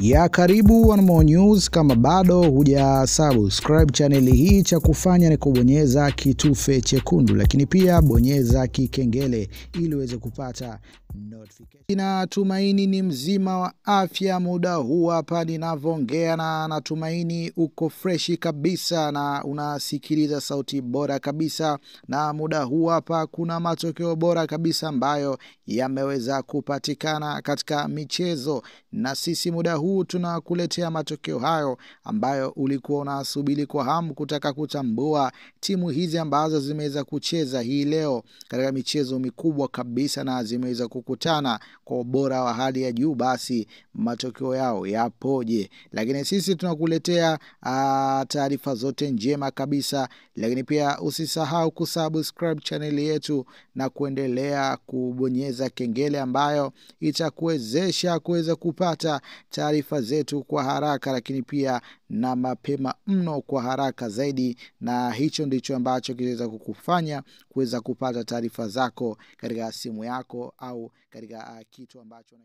ya karibu One More News. Kama bado huja subscribe chaneli hii, cha kufanya ni kubonyeza kitufe chekundu, lakini pia bonyeza kikengele ili uweze kupata notification. Natumaini ni mzima wa afya muda huu hapa ninavyoongea, na natumaini uko freshi kabisa na unasikiliza sauti bora kabisa, na muda huu hapa kuna matokeo bora kabisa ambayo yameweza kupatikana katika michezo, na sisi muda huu huu tunakuletea matokeo hayo ambayo ulikuwa unasubiri kwa hamu kutaka kutambua timu hizi ambazo zimeweza kucheza hii leo katika michezo mikubwa kabisa na zimeweza kukutana kwa ubora wa hali ya juu, basi matokeo yao yapoje? Lakini sisi tunakuletea ah, taarifa zote njema kabisa, lakini pia usisahau kusubscribe chaneli yetu na kuendelea kubonyeza kengele ambayo itakuwezesha kuweza kupata taarifa taarifa zetu kwa haraka, lakini pia na mapema mno kwa haraka zaidi, na hicho ndicho ambacho kinaweza kukufanya kuweza kupata taarifa zako katika simu yako au katika ah, kitu ambacho